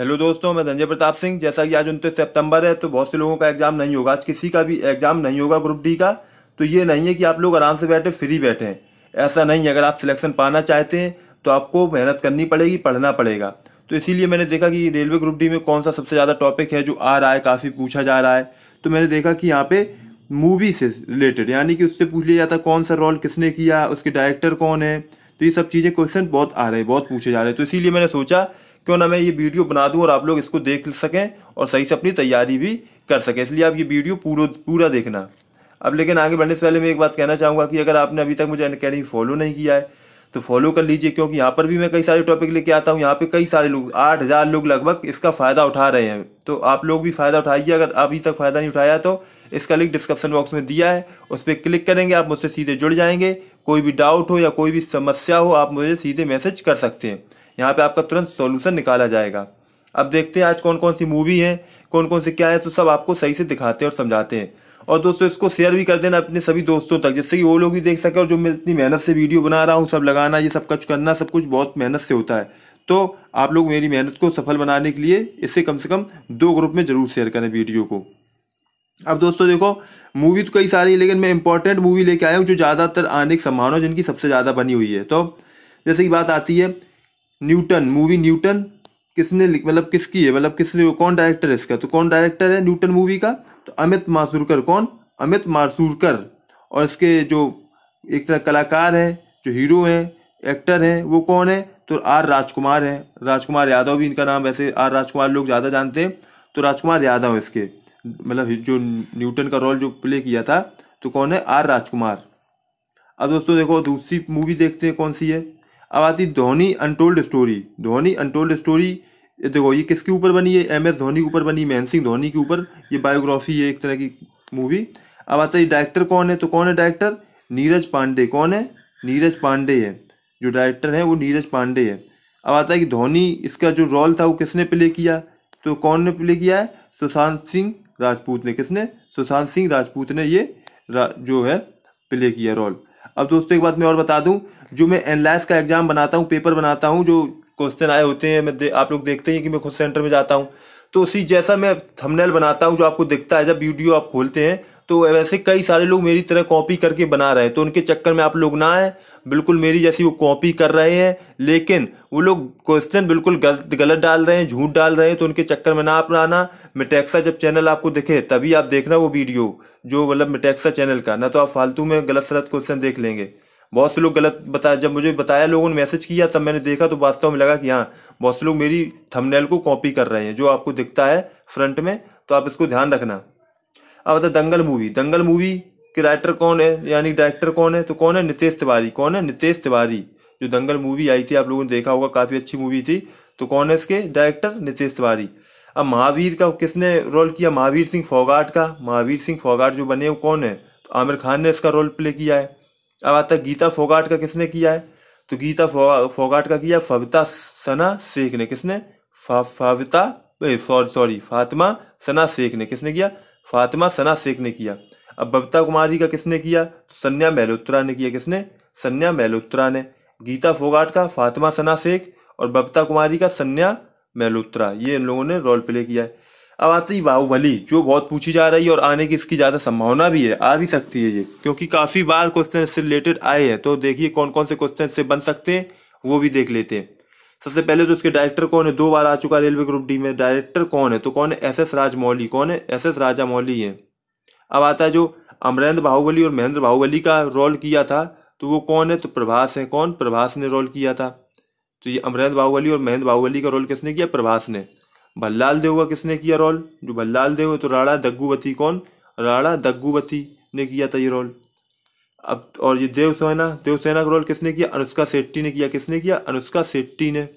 hello दोस्तों मैं धनजय प्रताप सिंह जैसा कि आज उनतीस सितंबर है तो बहुत से लोगों का एग्जाम नहीं होगा आज किसी का भी एग्जाम नहीं होगा ग्रुप डी का तो ये नहीं है कि आप लोग आराम से बैठे फ्री बैठे हैं ऐसा नहीं है अगर आप सिलेक्शन पाना चाहते हैं तो आपको मेहनत करनी पड़ेगी पढ़ना पड़ेगा तो इसीलिए मैंने देखा कि रेलवे ग्रुप डी में कौन सा सबसे ज़्यादा टॉपिक है जो आ रहा है काफ़ी पूछा जा रहा है तो मैंने देखा कि यहाँ पे मूवी से रिलेटेड यानी कि उससे पूछ लिया जाता है कौन सा रोल किसने किया उसके डायरेक्टर कौन है तो ये सब चीज़ें क्वेश्चन बहुत आ रहे हैं बहुत पूछे जा रहे हैं तो इसीलिए मैंने सोचा क्यों ना मैं ये वीडियो बना दूँ और आप लोग इसको देख सकें और सही से अपनी तैयारी भी कर सकें इसलिए आप ये वीडियो पूरा पूरा देखना अब लेकिन आगे बढ़ने से पहले मैं एक बात कहना चाहूँगा कि अगर आपने अभी तक मुझे अकेडमी फॉलो नहीं किया है तो फॉलो कर लीजिए क्योंकि यहाँ पर भी मैं कई सारे टॉपिक लेके आता हूँ यहाँ पे कई सारे लोग आठ हज़ार लोग लगभग इसका फ़ायदा उठा रहे हैं तो आप लोग भी फ़ायदा उठाइए अगर अभी तक फ़ायदा नहीं उठाया तो इसका लिंक डिस्क्रिप्शन बॉक्स में दिया है उस पर क्लिक करेंगे आप मुझसे सीधे जुड़ जाएंगे कोई भी डाउट हो या कोई भी समस्या हो आप मुझे सीधे मैसेज कर सकते हैं यहाँ पे आपका तुरंत सॉल्यूशन निकाला जाएगा अब देखते हैं आज कौन कौन सी मूवी है कौन कौन सी क्या है तो सब आपको सही से दिखाते हैं और समझाते हैं और दोस्तों इसको शेयर भी कर देना अपने सभी दोस्तों तक जिससे कि वो लोग भी देख सकें और जो मैं इतनी मेहनत से वीडियो बना रहा हूँ सब लगाना ये सब कुछ करना सब कुछ बहुत मेहनत से होता है तो आप लोग मेरी मेहनत को सफल बनाने के लिए इससे कम से कम दो ग्रुप में ज़रूर शेयर करें वीडियो को अब दोस्तों देखो मूवी तो कई सारी है लेकिन मैं इंपॉर्टेंट मूवी लेके आया हूँ जो ज़्यादातर आने के सम्मान हो जिनकी सबसे ज़्यादा बनी हुई है तो जैसे की बात आती है न्यूटन मूवी न्यूटन किसने मतलब किसकी है मतलब किसने कौन डायरेक्टर है इसका तो कौन डायरेक्टर है न्यूटन मूवी का तो अमित मासूरकर कौन अमित मासूरकर और इसके जो एक तरह कलाकार हैं जो हीरो हैं एक्टर हैं वो कौन है तो आर राजकुमार हैं राजकुमार यादव भी इनका नाम वैसे आर राजकुमार लोग ज़्यादा जानते हैं तो राजकुमार यादव इसके मतलब जो न्यूटन का रोल जो प्ले किया था तो कौन है आर राजकुमार अब दोस्तों देखो दूसरी मूवी देखते हैं कौन सी है अब आती Dhoni untold story Dhoni untold story देखो ये किसके ऊपर बनी है एम एस धोनी के ऊपर बनी महन सिंह धोनी के ऊपर ये बायोग्राफी है एक तरह की मूवी अब आता है डायरेक्टर कौन है तो कौन है डायरेक्टर नीरज पांडे कौन है नीरज पांडे है जो डायरेक्टर है वो नीरज पांडे है अब आता है कि धोनी इसका जो रोल था वो किसने प्ले किया तो कौन ने प्ले किया है सुशांत सिंह राजपूत ने किसने सुशांत सिंह राजपूत ने ये जो है प्ले किया रोल अब दोस्तों एक बात मैं और बता दूं जो मैं एनलाइस का एग्ज़ाम बनाता हूँ पेपर बनाता हूँ जो क्वेश्चन आए होते हैं मैं आप लोग देखते हैं कि मैं खुद सेंटर में जाता हूँ तो उसी जैसा मैं थंबनेल बनाता हूँ जो आपको दिखता है जब वीडियो आप खोलते हैं तो वैसे कई सारे लोग मेरी तरह कॉपी करके बना रहे हैं तो उनके चक्कर में आप लोग ना आए बिल्कुल मेरी जैसी वो कॉपी कर रहे हैं लेकिन वो लोग क्वेश्चन बिल्कुल गलत गलत डाल रहे हैं झूठ डाल रहे हैं तो उनके चक्कर में ना आप आना मिटेक्सा जब चैनल आपको दिखे तभी आप देखना वो वीडियो जो मतलब मिटेक्सा चैनल का ना तो आप फालतू में गलत सलत क्वेश्चन देख लेंगे बहुत से लोग गलत बताया जब मुझे बताया लोगों ने मैसेज किया तब मैंने देखा तो वास्तव में लगा कि हाँ बहुत से लोग मेरी थंबनेल को कॉपी कर रहे हैं जो आपको दिखता है फ्रंट में तो आप इसको ध्यान रखना अब बता दंगल मूवी दंगल मूवी कि राइटर कौन है यानी डायरेक्टर कौन है तो कौन है नितेश तिवारी कौन है नितेश तिवारी जो दंगल मूवी आई थी आप लोगों ने देखा होगा काफ़ी अच्छी मूवी थी तो कौन है इसके डायरेक्टर नितेश तिवारी अब महावीर का किसने रोल किया महावीर सिंह फोगाट का महावीर सिंह फोगाट जो बने वो कौन है तो आमिर खान ने इसका रोल प्ले किया है अब आता गीता फोगाट का किसने किया है तो गीता फोगाट का किया फविता सना शेख ने किसने फविता सॉरी फातिमा सना शेख ने किसने किया फातिमा सना शेख ने किया अब बबता कुमारी का किसने किया तो सन्या मेहलोत्रा ने किया किसने सन्या मेहलोत्रा ने गीता फोगाट का फातिमा सना शेख और बबता कुमारी का सन्या मेहलोत्रा ये इन लोगों ने रोल प्ले किया है अब आती है बाहुबली जो बहुत पूछी जा रही है और आने की इसकी ज़्यादा संभावना भी है आ भी सकती है ये क्योंकि काफ़ी बार क्वेश्चन इससे रिलेटेड आए हैं तो देखिए कौन कौन से क्वेश्चन इससे बन सकते हैं वो भी देख लेते हैं सबसे पहले तो इसके डायरेक्टर कौन है दो बार आ चुका है रेलवे ग्रुप डी में डायरेक्टर कौन है तो कौन है एस एस राजमौली कौन है एस एस राजा मौली है अब आता है जो अमरेंद्र बाहुबली और महेंद्र बाहुबली का रोल किया था तो वो कौन है तो प्रभास है कौन प्रभास ने रोल किया था तो ये अमरेंद्र बाहुबली और महेंद्र बाहुबली का रोल किसने किया प्रभास ने भल्लाल देव का किसने किया रोल जो भल्लाल देव तो राणा दग्गुवती कौन राणा दग्गुवती ने किया था ये रोल अब और ये देवसेना देवसेना का रोल किसने किया अनुष्का सेट्टी ने किया किसने किया अनुष्का सेट्टी ने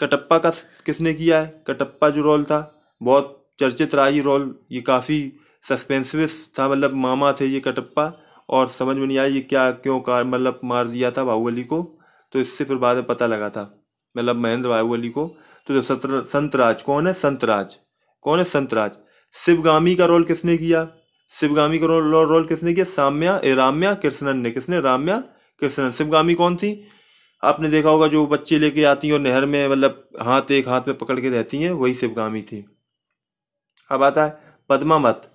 कटप्पा का किसने किया है कटप्पा जो रोल था बहुत चर्चित रहा ये रोल ये काफ़ी सस्पेंसविस था मतलब मामा थे ये कटप्पा और समझ में नहीं आई ये क्या क्यों कार मतलब मार दिया था बाहुबली को तो इससे फिर बाद में पता लगा था मतलब महेंद्र बाहुबली को तो जो सत्र संतराज कौन है संतराज कौन है संतराज शिवगामी का रोल किसने किया शिवगामी का रोल रोल किसने किया साम्या ए राम्या कृष्णन ने किसने राम्या कृष्णन शिवगामी कौन थी आपने देखा होगा जो बच्चे लेके आती हैं और नहर में मतलब हाथ एक हाथ में पकड़ के रहती हैं वही शिवगामी थी अब आता है पद्मावत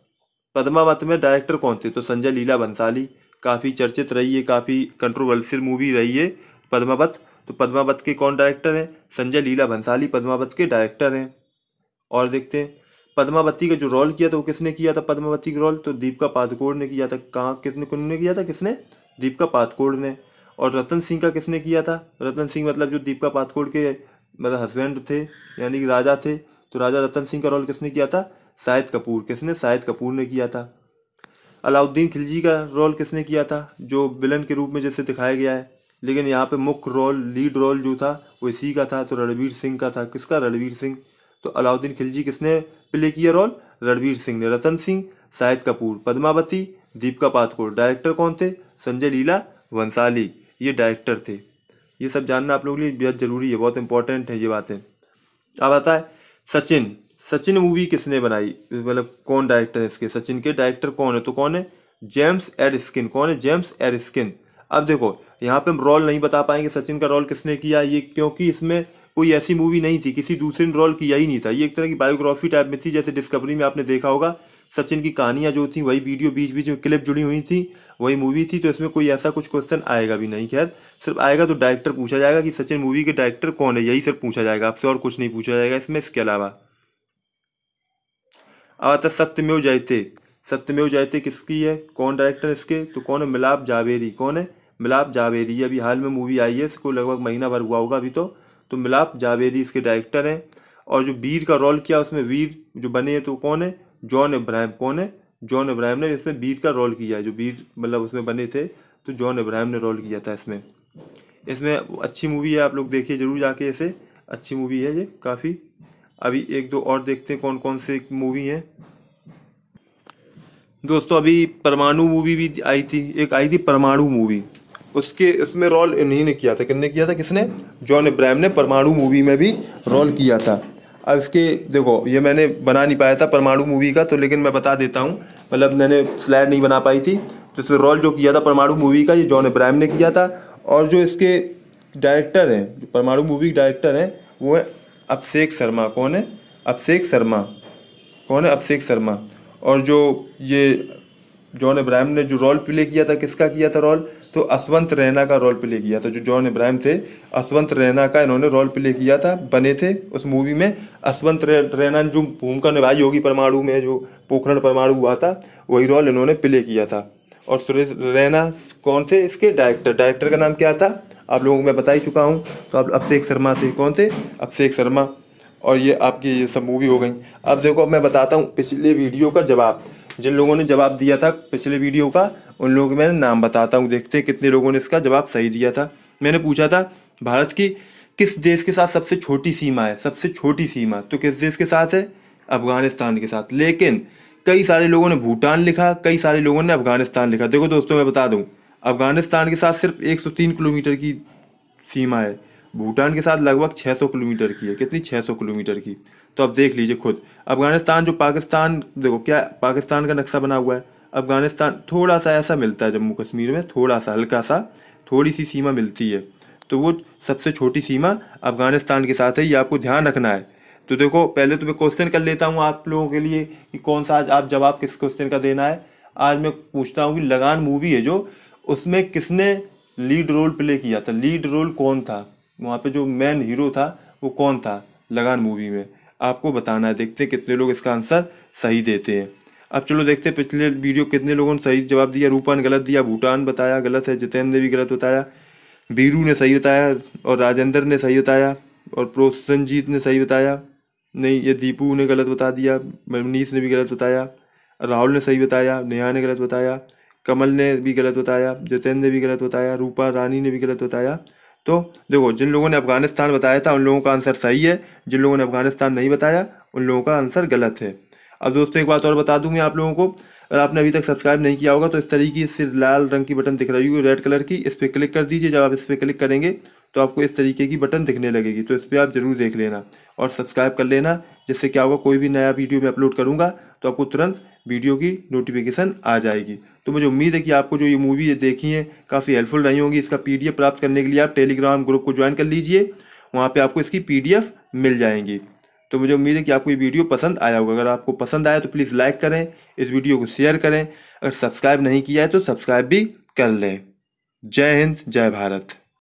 पद्मावत में डायरेक्टर कौन थे तो संजय लीला बंसाली काफ़ी चर्चित रही है काफ़ी कंट्रोवर्सियल मूवी रही है पद्मावत तो पद्मावत के कौन डायरेक्टर हैं संजय लीला भंसाली पद्मावत के डायरेक्टर हैं और देखते हैं पद्मावती का जो रोल किया था वो किसने किया था पद्मावती का रोल तो दीपिका पादकोड़ ने किया था कहाँ किसने ने किया था किसने दीपिका पादकोड़ ने और रतन सिंह का किसने किया था रतन सिंह मतलब जो दीपिका पादकोड़ के मतलब हस्बैंड थे यानी कि राजा थे तो राजा रतन सिंह का रोल किसने किया था शाहिद कपूर किसने शाहिद कपूर ने किया था अलाउद्दीन खिलजी का रोल किसने किया था जो विलन के रूप में जैसे दिखाया गया है लेकिन यहाँ पे मुख्य रोल लीड रोल जो था वो इसी का था तो रणवीर सिंह का था किसका रणवीर सिंह तो अलाउद्दीन खिलजी किसने प्ले किया रोल रणवीर सिंह ने रतन सिंह शाहिद कपूर पद्मावती दीपिका पादकोर डायरेक्टर कौन थे संजय लीला वंसाली ये डायरेक्टर थे ये सब जानना आप लोगों के लिए बेहद ज़रूरी है बहुत इंपॉर्टेंट है ये बातें अब आता है सचिन सचिन मूवी किसने बनाई मतलब कौन डायरेक्टर है इसके सचिन के डायरेक्टर कौन है तो कौन है जेम्स एड स्किन कौन है जेम्स एड स्किन अब देखो यहाँ पे हम रोल नहीं बता पाएंगे सचिन का रोल किसने किया ये क्योंकि इसमें कोई ऐसी मूवी नहीं थी किसी दूसरे ने रोल किया ही नहीं था ये एक तरह की बायोग्राफी टाइप में थी जैसे डिस्कवरी में आपने देखा होगा सचिन की कहानियाँ जो थी वही वीडियो बीच बीच में क्लिप जुड़ी हुई थी वही मूवी थी तो इसमें कोई ऐसा कुछ क्वेश्चन आएगा भी नहीं खैर सिर्फ आएगा तो डायरेक्टर पूछा जाएगा कि सचिन मूवी के डायरेक्टर कौन है यही सिर्फ पूछा जाएगा आपसे और कुछ नहीं पूछा जाएगा इसमें इसके अलावा आता सत्यमेव जयते सत्यमेव जयते किसकी है कौन डायरेक्टर इसके तो कौन है मिलाप जावेरी कौन है मिलाप जावेरी अभी हाल में मूवी आई है इसको लगभग महीना भर हुआ होगा अभी तो तो मिलाप जावेरी इसके डायरेक्टर हैं और जो वीर का रोल किया उसमें वीर जो बने हैं तो कौन है जॉन इब्राहिम कौन है जॉन इब्राहिम ने इसमें वीर का रोल किया है जो वीर मतलब उसमें बने थे तो जॉन इब्राहिम ने रोल किया था इसमें इसमें अच्छी मूवी है आप लोग देखिए ज़रूर जाके इसे अच्छी मूवी है ये काफ़ी अभी एक दो और देखते हैं कौन कौन से मूवी हैं दोस्तों अभी परमाणु मूवी भी आई थी एक आई थी परमाणु मूवी उसके उसमें रोल इन्हीं ने किया था किन्ने किया था किसने जॉन इब्राहिम ने परमाणु मूवी में भी रोल किया था अब इसके देखो ये मैंने बना नहीं पाया था परमाणु मूवी का तो लेकिन मैं बता देता हूँ मतलब मैंने स्लैड नहीं बना पाई थी तो इसमें रोल जो किया था परमाणु मूवी का ये जॉन इब्राहिम ने किया था और जो इसके डायरेक्टर हैं परमाणु मूवी के डायरेक्टर हैं वो हैं अभिषेक शर्मा कौन है अभिषेक शर्मा कौन है अभिषेक शर्मा और जो ये जॉन इब्राहिम ने जो रोल प्ले किया था किसका किया था रोल तो असवंत रैना का रोल प्ले किया था जो जॉन इब्राहिम थे असवंत रैना का इन्होंने रोल प्ले किया था बने थे उस मूवी में असवंत रैना ने जो भूमिका निभाई होगी परमाणु में जो पोखरण परमाणु हुआ था वही रोल इन्होंने प्ले किया था और सुरेश रैना कौन थे इसके डायरेक्टर डायरेक्टर का नाम क्या था आप लोगों को मैं बता ही चुका हूँ तो आप अभिषेक शर्मा थे कौन थे अभिषेक शर्मा और ये आपकी ये सब मूवी हो गई अब देखो अब मैं बताता हूँ पिछले वीडियो का जवाब जिन लोगों ने जवाब दिया था पिछले वीडियो का उन लोगों के मैंने नाम बताता हूँ देखते कितने लोगों ने इसका जवाब सही दिया था मैंने पूछा था भारत की किस देश के साथ सबसे छोटी सीमा है सबसे छोटी सीमा तो किस देश के साथ है अफगानिस्तान के साथ लेकिन कई सारे लोगों ने भूटान लिखा कई सारे लोगों ने अफगानिस्तान लिखा देखो दोस्तों मैं बता दूँ अफगानिस्तान के साथ सिर्फ 103 किलोमीटर की सीमा है भूटान के साथ लगभग 600 किलोमीटर की है कितनी 600 किलोमीटर की तो आप देख लीजिए खुद अफगानिस्तान जो पाकिस्तान देखो क्या पाकिस्तान का नक्शा बना हुआ है अफगानिस्तान थोड़ा सा ऐसा मिलता है जम्मू कश्मीर में थोड़ा सा हल्का सा थोड़ी सी सीमा मिलती है तो वो सबसे छोटी सीमा अफगानिस्तान के साथ है ये आपको ध्यान रखना है तो देखो पहले तो मैं क्वेश्चन कर लेता हूँ आप लोगों के लिए कि कौन सा आज आप जवाब किस क्वेश्चन का देना है आज मैं पूछता हूँ कि लगान मूवी है जो उसमें किसने लीड रोल प्ले किया था लीड रोल कौन था वहाँ पे जो मेन हीरो था वो कौन था लगान मूवी में आपको बताना है देखते हैं कितने लोग इसका आंसर सही देते हैं अब चलो देखते हैं पिछले वीडियो कितने लोगों ने सही जवाब दिया रूपा ने गलत दिया भूटान बताया गलत है जितेंद्र ने भी गलत बताया बीरू ने सही बताया और राजेंद्र ने सही बताया और प्रोसनजीत ने सही बताया नहीं ये दीपू ने गलत बता दिया मनीष ने भी गलत बताया राहुल ने सही बताया नेहा ने गलत बताया कमल ने भी गलत बताया जितेंद्र ने भी गलत बताया रूपा रानी ने भी गलत बताया तो देखो जिन लोगों ने अफगानिस्तान बताया था उन लोगों का आंसर सही है जिन लोगों ने अफगानिस्तान नहीं बताया उन लोगों का आंसर गलत है अब दोस्तों एक बात और बता दूँ मैं आप लोगों को अगर आपने अभी तक सब्सक्राइब नहीं किया होगा तो इस तरीके से लाल रंग की बटन दिख रही होगी रेड कलर की इस पर क्लिक कर दीजिए जब आप इस पर क्लिक करेंगे तो आपको इस तरीके की बटन दिखने लगेगी तो इस पर आप ज़रूर देख लेना और सब्सक्राइब कर लेना जिससे क्या होगा कोई भी नया वीडियो मैं अपलोड करूँगा तो आपको तुरंत वीडियो की नोटिफिकेशन आ जाएगी तो मुझे उम्मीद है कि आपको जो ये मूवी देखी है काफ़ी हेल्पफुल रही होंगी इसका पी प्राप्त करने के लिए आप टेलीग्राम ग्रुप को ज्वाइन कर लीजिए वहाँ पर आपको इसकी पी मिल जाएंगी तो मुझे उम्मीद है कि आपको ये वीडियो पसंद आया होगा अगर आपको पसंद आया तो प्लीज़ लाइक करें इस वीडियो को शेयर करें अगर सब्सक्राइब नहीं किया है तो सब्सक्राइब भी कर लें जय हिंद जय भारत